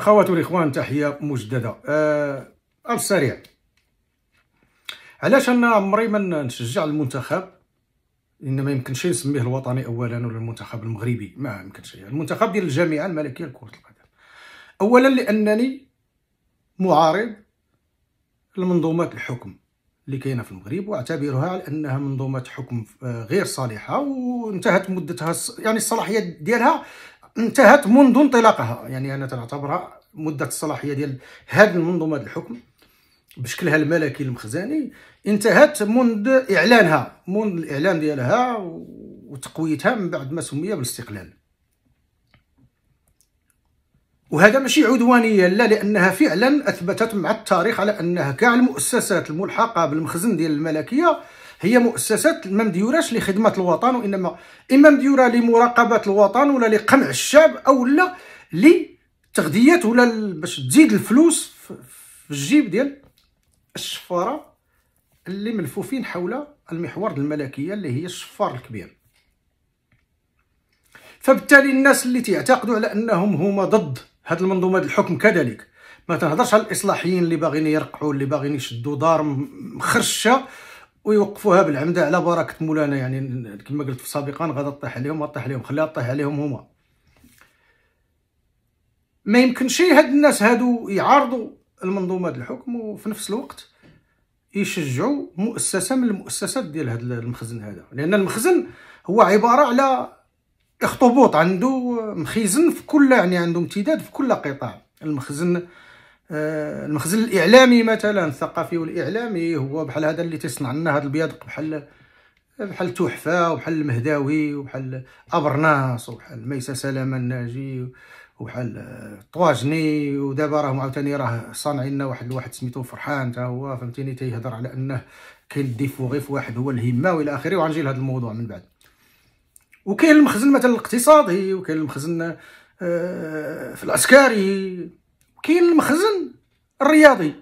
اخوات الاخوان تحيه مجدده أه السريع علاش انا عمري ما نشجع المنتخب لان ما يمكنش نسميه الوطني اولا ولا المنتخب المغربي ما يمكنش المنتخب ديال الجامعه الملكيه لكره القدم اولا لانني معارض لمنظومات الحكم اللي كاينه في المغرب واعتبرها على انها منظومه حكم آه، غير صالحه وانتهت مدتها يعني الصلاحيات ديالها انتهت منذ انطلاقها يعني انا تنعتبرها مده الصلاحيه ديال هذه المنظومه الحكم بشكلها الملكي المخزني انتهت منذ اعلانها منذ الاعلان ديالها وتقويتها من بعد ما سمي بالاستقلال وهذا ماشي عدوانيه لا لانها فعلا اثبتت مع التاريخ على انها كاع المؤسسات الملحقه بالمخزن ديال الملكيه هي مؤسسات ما مديوراش لخدمه الوطن وانما اما مديوره لمراقبه الوطن ولا لقمع الشعب او لا لتغذيه ولا باش تزيد الفلوس في الجيب ديال الشفاره اللي ملفوفين حول المحور الملكيه اللي هي الشفار الكبير فبالتالي الناس اللي تعتقدوا على انهم هما ضد هذه المنظومه الحكم كذلك ما تهضرش على الاصلاحيين اللي باغيين يرقعوا اللي باغيين يشدوا دار مخرشه ويوقفوها بالعمده على بركه مولانا يعني كما قلت سابقا غادا طيح عليهم طيح عليهم خليها طيح عليهم هما ما يمكنش هاد الناس هادو يعارضوا المنظومه ديال الحكم وفي نفس الوقت يشجعوا مؤسسه من المؤسسات ديال هاد المخزن هذا لان المخزن هو عباره على اخطبوط عنده مخيزن في كل يعني عنده امتداد في كل قطاع المخزن آه، المخزن الاعلامي مثلا الثقافي والاعلامي هو بحال هذا اللي تصنع لنا هذا البياض بحال بحال تحفه وبحال المهداوي وبحال ابرناص وبحال ميسه سلامه الناجي وبحال آه، طواجني ودابا راهم عاوتاني راه صانعين لنا واحد الواحد سميتو فرحان حتى هو فهمتيني تيهضر على انه كاين ديفو غير في واحد هو الهمه والى اخره وغنجي لهذا الموضوع من بعد وكاين المخزن مثلا الاقتصادي وكاين المخزن آه، في العسكري كاين المخزن الرياضي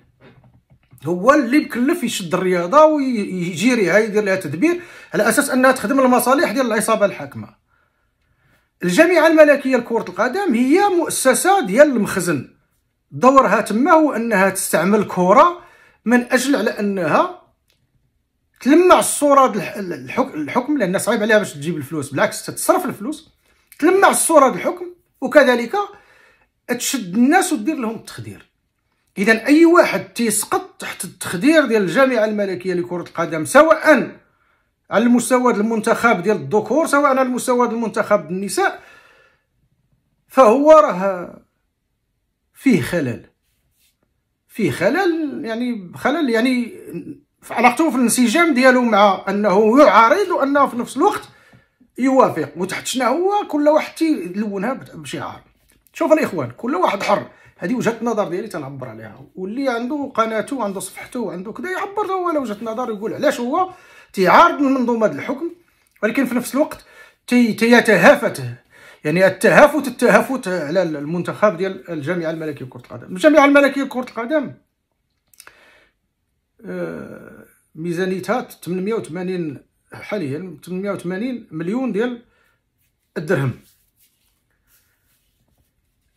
هو اللي مكلف يشد الرياضه ويجيريها يدير لها تدبير على اساس انها تخدم المصالح ديال العصابه الحاكمه الجامعه الملكيه لكره القدم هي مؤسسه ديال المخزن دورها تما هو انها تستعمل الكره من اجل على انها تلمع الصوره الحكم لان صعيب عليها باش تجيب الفلوس بالعكس تتصرف الفلوس تلمع الصوره الحكم وكذلك تشد الناس ودير لهم التخدير اذا اي واحد تيسقط تحت التخدير ديال الجامعه الملكيه لكره القدم سواء على المستوى المنتخب ديال الذكور سواء على المستوى المنتخب النساء فهو راه فيه خلل فيه خلل يعني خلل يعني في علاقته في الانسجام ديالو مع انه يعارض وانه في نفس الوقت يوافق وتحت شنو هو كل واحد تيلونها بشعار شوف الاخوان كل واحد حر هذه وجهه النظر ديالي تنعبر عليها واللي عنده قناته وعنده صفحته وعنده كذا يعبر هو على وجهه نظر يقول علاش هو تيعارض المنظومه ديال الحكم ولكن في نفس الوقت تي تيتهافت يعني التهافت التهافت على المنتخب ديال الجامعه الملكيه لكره القدم الجامعه الملكيه لكره القدم آه، ميزانيتها 880 حاليا 880 مليون ديال الدرهم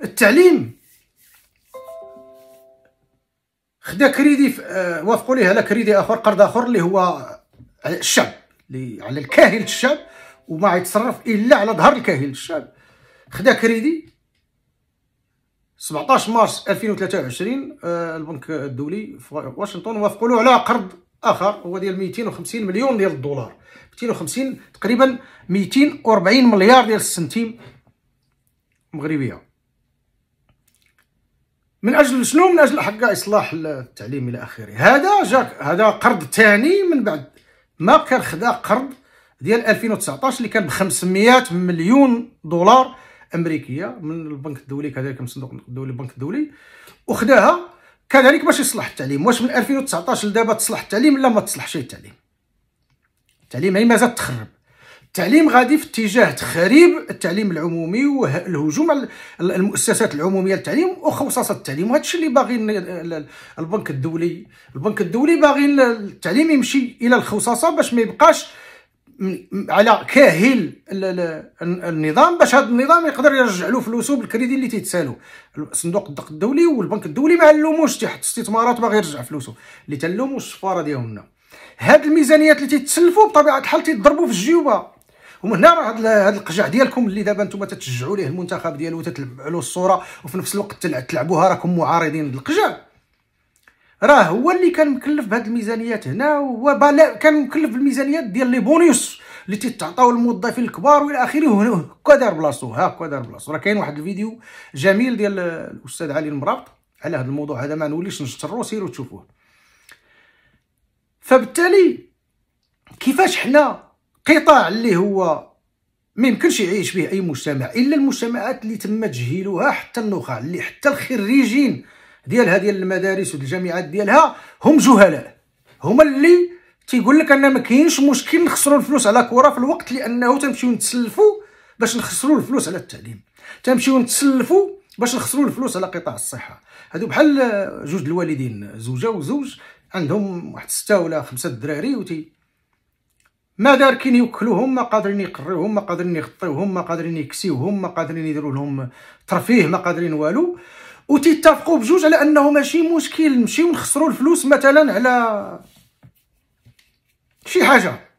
التعليم خدا كريدي آه، وافقوا ليه على كريدي اخر قرض اخر اللي هو الشعب اللي على الكاهل الشعب وما يتصرف الا على ظهر الكاهل الشعب خدا كريدي 17 مارس 2023 آه، البنك الدولي في واشنطن وافقوا له على قرض اخر هو ديال 250 مليون ديال الدولار 250 تقريبا 240 مليار ديال السنتيم مغربيه من اجل شنو من اجل حق اصلاح التعليم الى اخره هذا جاك هذا قرض ثاني من بعد ما كان خدا قرض ديال 2019 اللي كان ب 500 مليون دولار امريكيه من البنك الدولي كذلك من صندوق الدولي البنك الدولي وخداها كذلك باش يصلح التعليم واش من 2019 لدابا تصلح التعليم لا ما تصلحش التعليم التعليم هي مازال تخرب التعليم غادي في اتجاه تخريب التعليم العمومي والهجوم على المؤسسات العموميه للتعليم وخصصات التعليم وهذا الشيء اللي باغي البنك الدولي البنك الدولي باغي التعليم يمشي الى الخصاصه باش ما يبقاش على كاهل النظام باش هذا النظام يقدر يرجع له فلوسه بالكريدي اللي تيتسالو صندوق الدق الدولي والبنك الدولي ما علموش تحت استثمارات باغي يرجع فلوسه اللي تلوموا السفاره ديالنا هاد الميزانيات اللي تيتسلفوا بطبيعه الحال تيضربوا في الجيوبه ومن هنا راه هذا القجع ديالكم اللي دابا نتوما تتشجعوا ليه المنتخب ديالو وتتلعبوا عليه الصوره وفي نفس الوقت تلعبوها راكم معارضين للقجع راه هو اللي كان مكلف بهاد الميزانيات هنا هو كان مكلف بالميزانيات ديال لي بونيوس اللي تيتعطاو للموظفين الكبار والى اخره هكا دار بلاصتو هكا دار بلاصتو راه كاين واحد الفيديو جميل ديال الاستاذ علي المرابط على هذا الموضوع هذا ما نوليش نشترو سيروا تشوفوه فبالتالي كيفاش حنا قطاع اللي هو ما يمكنش يعيش به اي مجتمع الا المجتمعات اللي تم تجهيلها حتى النخاع اللي حتى الخريجين ديالها ديال المدارس والجامعات ديالها هم جهلاء هما اللي تيقول لك ان ما كاينش مشكل نخسروا الفلوس على كره في الوقت لانه تنمشيو نتسلفوا باش نخسروا الفلوس على التعليم تنمشيو نتسلفوا باش نخسروا الفلوس على قطاع الصحه هادو بحال جوج الوالدين زوجه وزوج عندهم واحد سته ولا خمسه دراري وتي ما داركين يوكلوهم ما قادرين يقريوهم ما قادرين يغطيوهم ما قادرين يكسيوهم ما قادرين يديروا لهم ترفيه ما قادرين والو وتيتفقوا بجوج على انه ماشي مشكل نمشيو نخسروا الفلوس مثلا على شي حاجه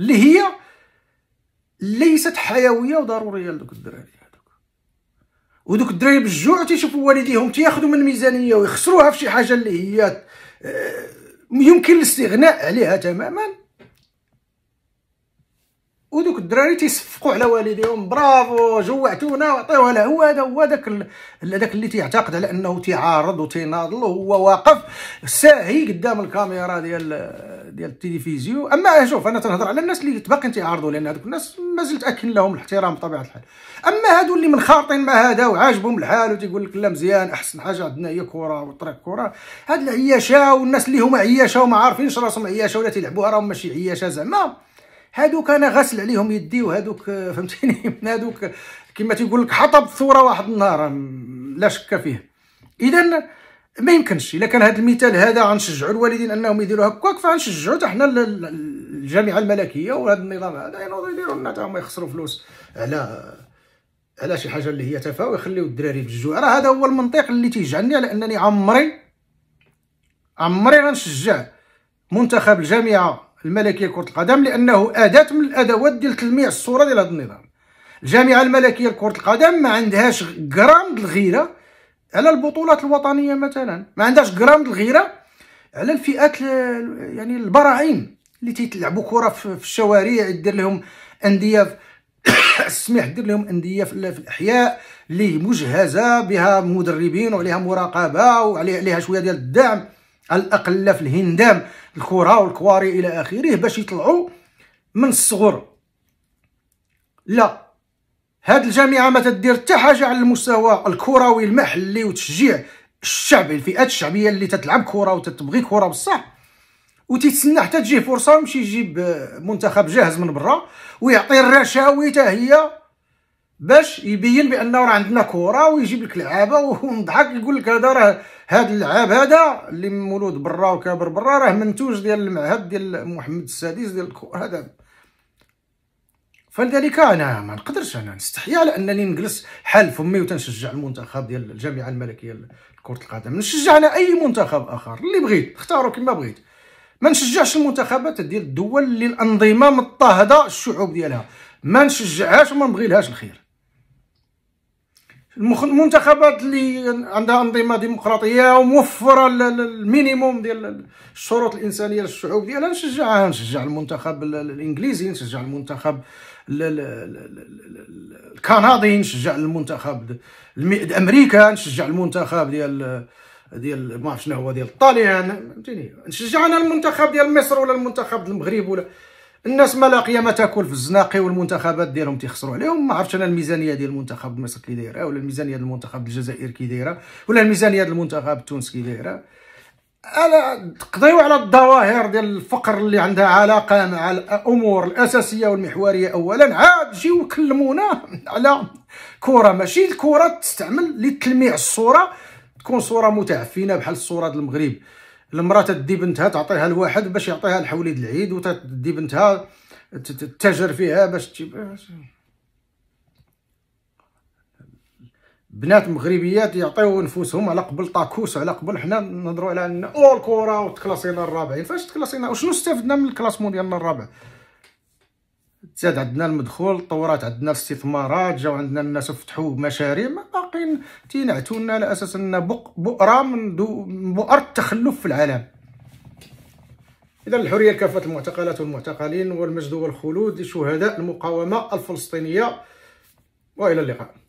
اللي هي ليست حيويه وضروريه لدوك الدراري هذوك ودوك الدراري بالجوع تيشوفوا والديهم تياخذوا من الميزانيه ويخسروها في شي حاجه اللي هي آه، يمكن الاستغناء عليها تماما ودوك الدراري تيصفقوا على والديهم برافو جوعتونا وعطيوها له هو هذا هو ذاك ذاك اللي تيعتقد على انه تيعارض وتيناضل وهو واقف ساهي قدام الكاميرا ديال ديال التلفزيون اما شوف انا تنهضر على الناس اللي تبقى تيعارضوا لان هذوك الناس مازلت اكن لهم الاحترام بطبيعه الحال اما هادو اللي منخارطين مع هذا وعاجبهم الحال وتيقول لك لا مزيان احسن حاجه عندنا هي كره وطريق كره هاد العياشه والناس اللي هما عياشه وما عارفينش راسهم عياشه ولا تيلعبوها راهم ماشي عياشه زعما هادوك انا غسل عليهم يدي وهادوك فهمتيني هادوك كما تيقول لك حطب الثوره واحد النهار لا شك فيه اذا ما يمكنش الا كان هذا المثال هذا غنشجعوا الوالدين انهم يديروا هكاك فغنشجعوا حتى حنا الجامعه الملكيه وهذا النظام هذا ينوض يديروا لنا حتى هما يخسروا فلوس على على شي حاجه اللي هي تافهه ويخليو الدراري في الجوع راه هذا هو المنطق اللي تيجعلني على انني عمري عمري غنشجع منتخب الجامعه الملكيه لكره القدم لانه اداه من الادوات ديال تلميع الصوره ديال هذا النظام الجامعه الملكيه لكره القدم ما عندهاش غرام الغيره على البطولات الوطنيه مثلا ما عندهاش غرام الغيره على الفئات يعني البراعين اللي تيتلعبوا كره في الشوارع دير لهم انديه السميح دير لهم انديه في الاحياء اللي مجهزه بها مدربين وعليها مراقبه وعليها شويه ديال الدعم على الاقل في الهندام الكره والكواري الى اخره باش يطلعوا من الصغر لا هاد الجامعه ما تدير حتى حاجه على المستوى الكروي المحلي وتشجيع الشعب الفئات الشعبيه اللي تتلعب كره وتتبغي كره بصح وتتسنى حتى تجيه فرصه يمشي يجيب منتخب جاهز من برا ويعطي الرشاوي حتى هي باش يبين بانه راه عندنا كره ويجيب لك لعابه ونضحك يقول لك هذا راه هذا اللعاب هذا اللي مولود برا وكابر برا راه منتوج ديال المعهد ديال محمد السادس ديال هذا فلذلك انا ما نقدرش انا نستحيا على انني نجلس حال فمي وتنشجع المنتخب ديال الجامعه الملكيه لكره القدم نشجع انا اي منتخب اخر اللي بغيت اختاروا كما بغيت ما نشجعش المنتخبات ديال الدول اللي الانظمه مضطهده الشعوب ديالها ما نشجعهاش وما نبغيلهاش الخير المنتخبات اللي عندها انظمه ديمقراطيه وموفره المينيموم ديال الشروط الانسانيه للشعوب ديالها نشجعها نشجع المنتخب الانجليزي نشجع المنتخب الكندي نشجع المنتخب امريكا نشجع المنتخب ديال ديال ما عرفت شنو هو ديال الطاليان فهمتيني نشجع انا المنتخب ديال مصر ولا المنتخب المغرب ولا الناس ما لاقيه ما تاكل في الزناقي والمنتخبات ديالهم تيخسروا عليهم ما عرفتش انا الميزانيه ديال المنتخب المصري كي دايره ولا الميزانيه ديال المنتخب الجزائري كي دايره ولا الميزانيه ديال المنتخب التونسي كي دايره الا تقضيو على الظواهر ديال الفقر اللي عندها علاقه مع الامور الاساسيه والمحوريه اولا عاد جيو كلمونا على كره ماشي الكره تستعمل لتلميع الصوره تكون صوره متعفنه بحال الصوره ديال المغرب المراه تدي بنتها تعطيها لواحد باش يعطيها لحوليد العيد وتدي بنتها تتاجر فيها باش تجيب بنات مغربيات يعطيو نفوسهم على قبل طاكوس على قبل حنا نهضروا على ان اول كره وتكلاسينا الرابعين فاش تكلاسينا وشنو استفدنا من الكلاسمون ديالنا الرابع زاد عندنا المدخول طورات عندنا الاستثمارات جاو عندنا الناس فتحوا مشاريع ما باقيين تينعتوا لنا على اساس ان بؤره من بؤر التخلف في العالم اذا الحريه لكافه المعتقلات والمعتقلين والمجد والخلود لشهداء المقاومه الفلسطينيه والى اللقاء